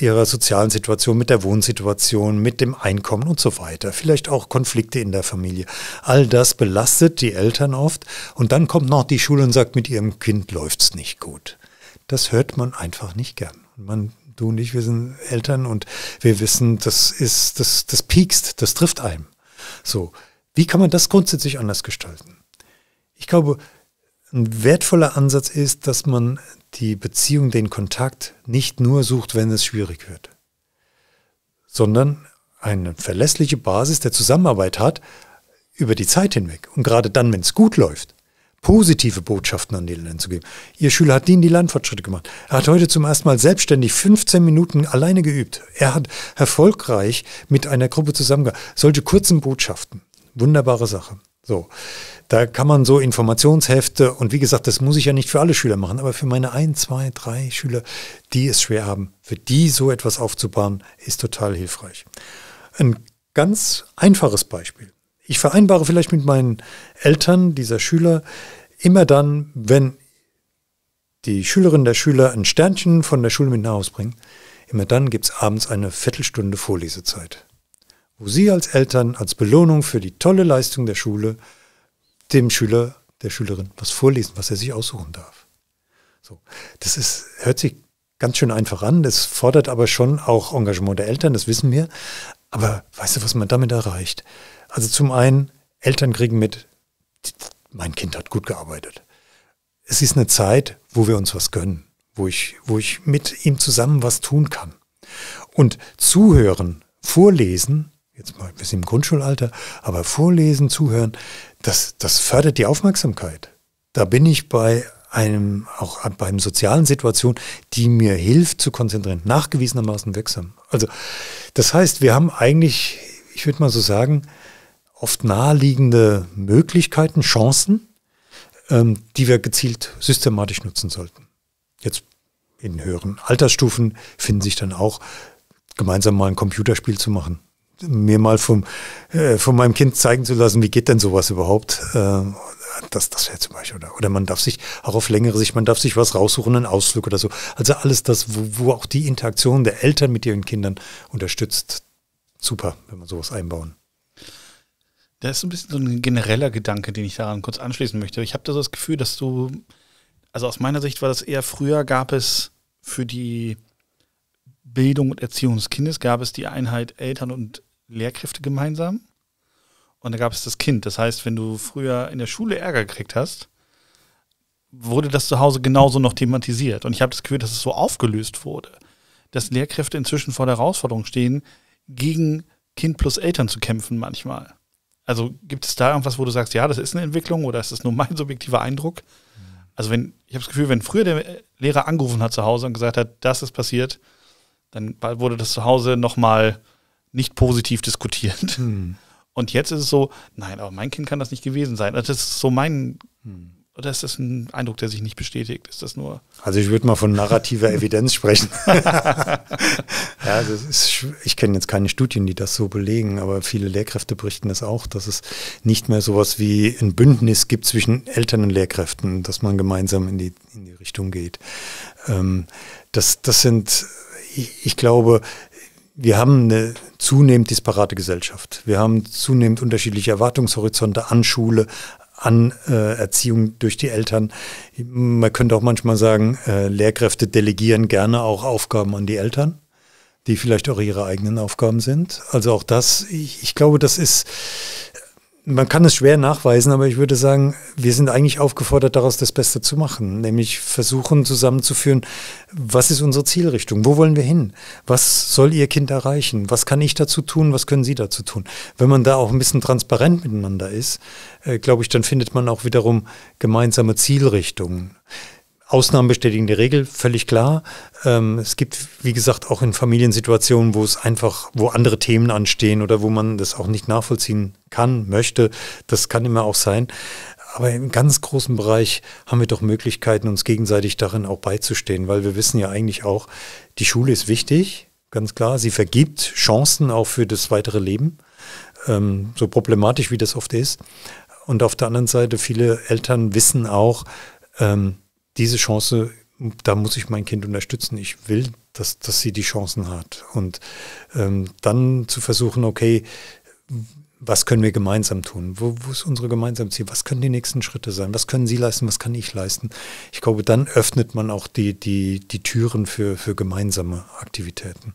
ihrer sozialen Situation, mit der Wohnsituation, mit dem Einkommen und so weiter. Vielleicht auch Konflikte in der Familie. All das belastet die Eltern oft. Und dann kommt noch die Schule und sagt, mit ihrem Kind läuft's nicht gut. Das hört man einfach nicht gern. Man du und ich, wir sind Eltern und wir wissen, das ist, das, das piekst, das trifft einem. So. Wie kann man das grundsätzlich anders gestalten? Ich glaube, ein wertvoller Ansatz ist, dass man die Beziehung, den Kontakt nicht nur sucht, wenn es schwierig wird, sondern eine verlässliche Basis der Zusammenarbeit hat über die Zeit hinweg. Und gerade dann, wenn es gut läuft, positive Botschaften an die Länder zu geben. Ihr Schüler hat die in die Landfortschritte gemacht. Er hat heute zum ersten Mal selbstständig 15 Minuten alleine geübt. Er hat erfolgreich mit einer Gruppe zusammengearbeitet. Solche kurzen Botschaften. Wunderbare Sache. So, da kann man so Informationshefte und wie gesagt, das muss ich ja nicht für alle Schüler machen, aber für meine ein, zwei, drei Schüler, die es schwer haben, für die so etwas aufzubauen, ist total hilfreich. Ein ganz einfaches Beispiel. Ich vereinbare vielleicht mit meinen Eltern dieser Schüler immer dann, wenn die Schülerin der Schüler ein Sternchen von der Schule mit nach Hause bringt, immer dann gibt es abends eine Viertelstunde Vorlesezeit wo Sie als Eltern als Belohnung für die tolle Leistung der Schule dem Schüler, der Schülerin was vorlesen, was er sich aussuchen darf. So, das ist, hört sich ganz schön einfach an, das fordert aber schon auch Engagement der Eltern, das wissen wir. Aber weißt du, was man damit erreicht? Also zum einen, Eltern kriegen mit, mein Kind hat gut gearbeitet. Es ist eine Zeit, wo wir uns was gönnen, wo ich, wo ich mit ihm zusammen was tun kann. Und zuhören, vorlesen, jetzt mal ein bisschen im Grundschulalter, aber vorlesen, zuhören, das, das fördert die Aufmerksamkeit. Da bin ich bei einem, auch bei einem sozialen Situation, die mir hilft zu konzentrieren, nachgewiesenermaßen wirksam. Also, das heißt, wir haben eigentlich, ich würde mal so sagen, oft naheliegende Möglichkeiten, Chancen, ähm, die wir gezielt systematisch nutzen sollten. Jetzt in höheren Altersstufen finden sich dann auch, gemeinsam mal ein Computerspiel zu machen mir mal vom, äh, von meinem Kind zeigen zu lassen, wie geht denn sowas überhaupt. Äh, das, das wäre zum Beispiel, oder, oder man darf sich auch auf längere Sicht, man darf sich was raussuchen, einen Ausflug oder so. Also alles das, wo, wo auch die Interaktion der Eltern mit ihren Kindern unterstützt. Super, wenn man sowas einbauen. Das ist ein bisschen so ein genereller Gedanke, den ich daran kurz anschließen möchte. Ich habe da so das Gefühl, dass du, also aus meiner Sicht war das eher früher gab es für die Bildung und Erziehung des Kindes gab es die Einheit Eltern und Lehrkräfte gemeinsam und da gab es das Kind. Das heißt, wenn du früher in der Schule Ärger gekriegt hast, wurde das zu Hause genauso noch thematisiert. Und ich habe das Gefühl, dass es so aufgelöst wurde, dass Lehrkräfte inzwischen vor der Herausforderung stehen, gegen Kind plus Eltern zu kämpfen manchmal. Also gibt es da irgendwas, wo du sagst, ja, das ist eine Entwicklung oder ist das nur mein subjektiver Eindruck? Also wenn, ich habe das Gefühl, wenn früher der Lehrer angerufen hat zu Hause und gesagt hat, das ist passiert, dann wurde das zu Hause nochmal nicht positiv diskutiert. Hm. Und jetzt ist es so, nein, aber mein Kind kann das nicht gewesen sein. Das ist so mein, hm. oder ist das ein Eindruck, der sich nicht bestätigt? Ist das nur. Also ich würde mal von narrativer Evidenz sprechen. ja, ist, ich kenne jetzt keine Studien, die das so belegen, aber viele Lehrkräfte berichten das auch, dass es nicht mehr so sowas wie ein Bündnis gibt zwischen Eltern und Lehrkräften, dass man gemeinsam in die, in die Richtung geht. Ähm, das, das sind, ich, ich glaube, wir haben eine zunehmend disparate Gesellschaft. Wir haben zunehmend unterschiedliche Erwartungshorizonte an Schule, an äh, Erziehung durch die Eltern. Man könnte auch manchmal sagen, äh, Lehrkräfte delegieren gerne auch Aufgaben an die Eltern, die vielleicht auch ihre eigenen Aufgaben sind. Also auch das, ich, ich glaube, das ist man kann es schwer nachweisen, aber ich würde sagen, wir sind eigentlich aufgefordert, daraus das Beste zu machen, nämlich versuchen zusammenzuführen, was ist unsere Zielrichtung, wo wollen wir hin, was soll Ihr Kind erreichen, was kann ich dazu tun, was können Sie dazu tun. Wenn man da auch ein bisschen transparent miteinander ist, äh, glaube ich, dann findet man auch wiederum gemeinsame Zielrichtungen. Ausnahmen bestätigen die Regel, völlig klar. Ähm, es gibt, wie gesagt, auch in Familiensituationen, wo es einfach, wo andere Themen anstehen oder wo man das auch nicht nachvollziehen kann, möchte. Das kann immer auch sein. Aber im ganz großen Bereich haben wir doch Möglichkeiten, uns gegenseitig darin auch beizustehen, weil wir wissen ja eigentlich auch, die Schule ist wichtig, ganz klar. Sie vergibt Chancen auch für das weitere Leben, ähm, so problematisch wie das oft ist. Und auf der anderen Seite, viele Eltern wissen auch, ähm, diese Chance, da muss ich mein Kind unterstützen. Ich will, dass, dass sie die Chancen hat. Und ähm, dann zu versuchen, okay, was können wir gemeinsam tun? Wo, wo ist unsere gemeinsame Ziel? Was können die nächsten Schritte sein? Was können Sie leisten? Was kann ich leisten? Ich glaube, dann öffnet man auch die, die, die Türen für, für gemeinsame Aktivitäten.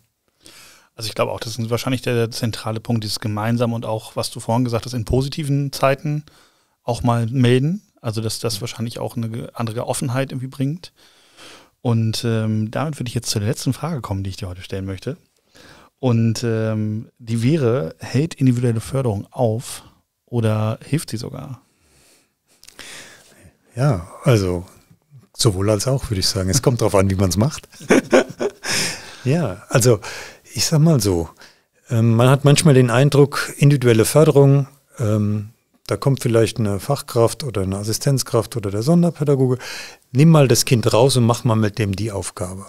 Also ich glaube auch, das ist wahrscheinlich der zentrale Punkt, dieses Gemeinsam und auch, was du vorhin gesagt hast, in positiven Zeiten auch mal melden also dass das wahrscheinlich auch eine andere Offenheit irgendwie bringt. Und ähm, damit würde ich jetzt zur letzten Frage kommen, die ich dir heute stellen möchte. Und ähm, die wäre, hält individuelle Förderung auf oder hilft sie sogar? Ja, also sowohl als auch, würde ich sagen. Es kommt darauf an, wie man es macht. ja, also ich sag mal so, ähm, man hat manchmal den Eindruck, individuelle Förderung ähm, da kommt vielleicht eine Fachkraft oder eine Assistenzkraft oder der Sonderpädagoge. Nimm mal das Kind raus und mach mal mit dem die Aufgabe.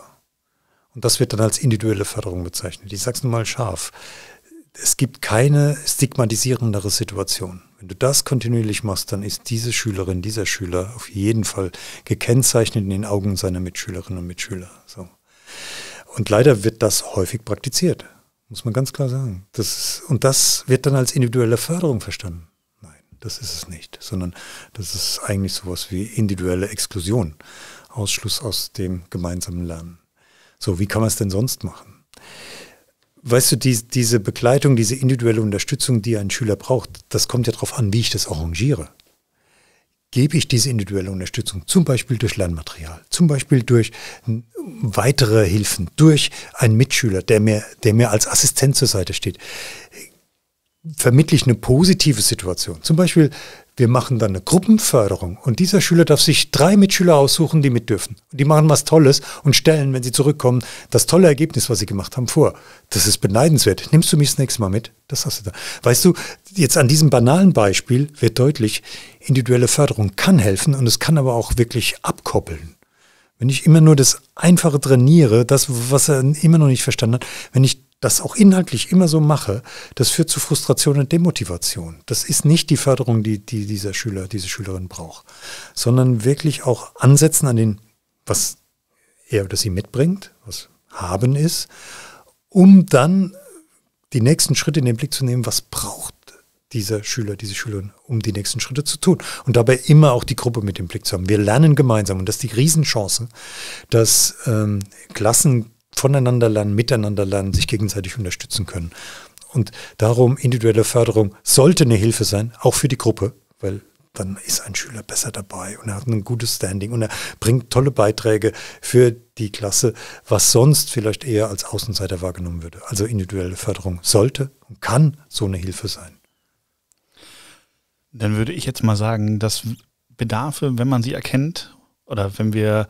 Und das wird dann als individuelle Förderung bezeichnet. Ich sage es mal scharf. Es gibt keine stigmatisierendere Situation. Wenn du das kontinuierlich machst, dann ist diese Schülerin, dieser Schüler auf jeden Fall gekennzeichnet in den Augen seiner Mitschülerinnen und Mitschüler. So. Und leider wird das häufig praktiziert, muss man ganz klar sagen. Das, und das wird dann als individuelle Förderung verstanden. Das ist es nicht, sondern das ist eigentlich sowas wie individuelle Exklusion, Ausschluss aus dem gemeinsamen Lernen. So, wie kann man es denn sonst machen? Weißt du, die, diese Begleitung, diese individuelle Unterstützung, die ein Schüler braucht, das kommt ja darauf an, wie ich das arrangiere. Gebe ich diese individuelle Unterstützung zum Beispiel durch Lernmaterial, zum Beispiel durch weitere Hilfen, durch einen Mitschüler, der mir, der mir als Assistent zur Seite steht? vermittle ich eine positive Situation. Zum Beispiel, wir machen dann eine Gruppenförderung und dieser Schüler darf sich drei Mitschüler aussuchen, die mit dürfen. die machen was Tolles und stellen, wenn sie zurückkommen, das tolle Ergebnis, was sie gemacht haben, vor. Das ist beneidenswert. Nimmst du mich das nächste Mal mit? Das hast du da. Weißt du, jetzt an diesem banalen Beispiel wird deutlich, individuelle Förderung kann helfen und es kann aber auch wirklich abkoppeln. Wenn ich immer nur das Einfache trainiere, das, was er immer noch nicht verstanden hat, wenn ich das auch inhaltlich immer so mache, das führt zu Frustration und Demotivation. Das ist nicht die Förderung, die, die dieser Schüler, diese Schülerin braucht, sondern wirklich auch ansetzen an den, was er oder sie mitbringt, was haben ist, um dann die nächsten Schritte in den Blick zu nehmen, was braucht dieser Schüler, diese Schülerin, um die nächsten Schritte zu tun. Und dabei immer auch die Gruppe mit im Blick zu haben. Wir lernen gemeinsam und das ist die Riesenchance, dass ähm, Klassen voneinander lernen, miteinander lernen, sich gegenseitig unterstützen können. Und darum individuelle Förderung sollte eine Hilfe sein, auch für die Gruppe, weil dann ist ein Schüler besser dabei und er hat ein gutes Standing und er bringt tolle Beiträge für die Klasse, was sonst vielleicht eher als Außenseiter wahrgenommen würde. Also individuelle Förderung sollte und kann so eine Hilfe sein. Dann würde ich jetzt mal sagen, dass Bedarfe, wenn man sie erkennt oder wenn wir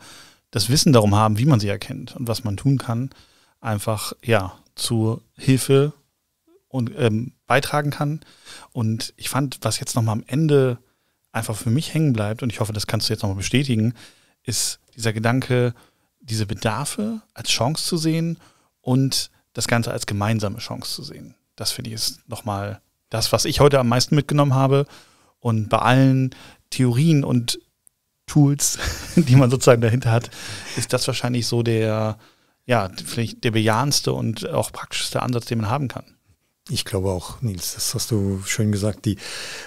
das Wissen darum haben, wie man sie erkennt und was man tun kann, einfach ja zur Hilfe und ähm, beitragen kann. Und ich fand, was jetzt nochmal am Ende einfach für mich hängen bleibt, und ich hoffe, das kannst du jetzt nochmal bestätigen, ist dieser Gedanke, diese Bedarfe als Chance zu sehen und das Ganze als gemeinsame Chance zu sehen. Das finde ich ist nochmal das, was ich heute am meisten mitgenommen habe. Und bei allen Theorien und Tools, die man sozusagen dahinter hat, ist das wahrscheinlich so der, ja, vielleicht der bejahendste und auch praktischste Ansatz, den man haben kann. Ich glaube auch, Nils, das hast du schön gesagt. Die,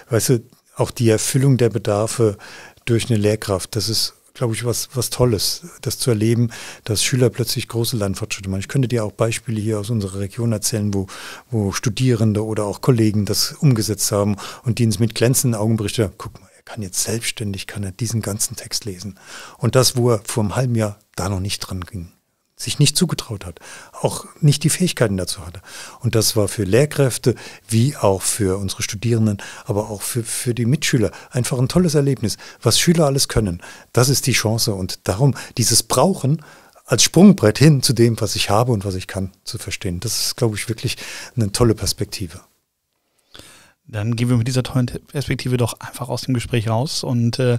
weißt du, auch die Erfüllung der Bedarfe durch eine Lehrkraft, das ist, glaube ich, was, was Tolles, das zu erleben, dass Schüler plötzlich große Lernfortschritte machen. Ich könnte dir auch Beispiele hier aus unserer Region erzählen, wo, wo Studierende oder auch Kollegen das umgesetzt haben und die uns mit glänzenden Augen berichten, guck mal, kann jetzt selbstständig, kann er diesen ganzen Text lesen. Und das, wo er vor einem halben Jahr da noch nicht dran ging, sich nicht zugetraut hat, auch nicht die Fähigkeiten dazu hatte. Und das war für Lehrkräfte wie auch für unsere Studierenden, aber auch für, für die Mitschüler einfach ein tolles Erlebnis, was Schüler alles können. Das ist die Chance und darum dieses Brauchen als Sprungbrett hin zu dem, was ich habe und was ich kann, zu verstehen. Das ist, glaube ich, wirklich eine tolle Perspektive. Dann gehen wir mit dieser tollen Perspektive doch einfach aus dem Gespräch raus. Und äh,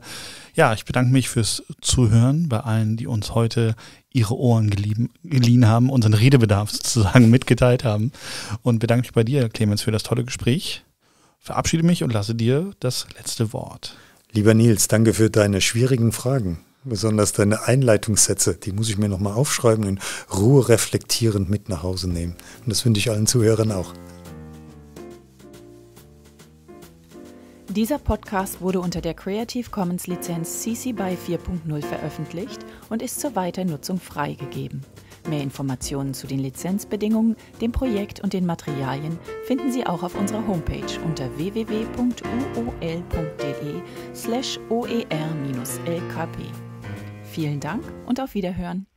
ja, ich bedanke mich fürs Zuhören bei allen, die uns heute ihre Ohren geliehen, geliehen haben, unseren Redebedarf sozusagen mitgeteilt haben. Und bedanke mich bei dir, Clemens, für das tolle Gespräch. Verabschiede mich und lasse dir das letzte Wort. Lieber Nils, danke für deine schwierigen Fragen besonders deine Einleitungssätze, die muss ich mir nochmal aufschreiben und in Ruhe reflektierend mit nach Hause nehmen. Und das wünsche ich allen Zuhörern auch. Dieser Podcast wurde unter der Creative Commons Lizenz CC BY 4.0 veröffentlicht und ist zur Weiternutzung freigegeben. Mehr Informationen zu den Lizenzbedingungen, dem Projekt und den Materialien finden Sie auch auf unserer Homepage unter www.uol.de/oer-lkp. Vielen Dank und auf Wiederhören.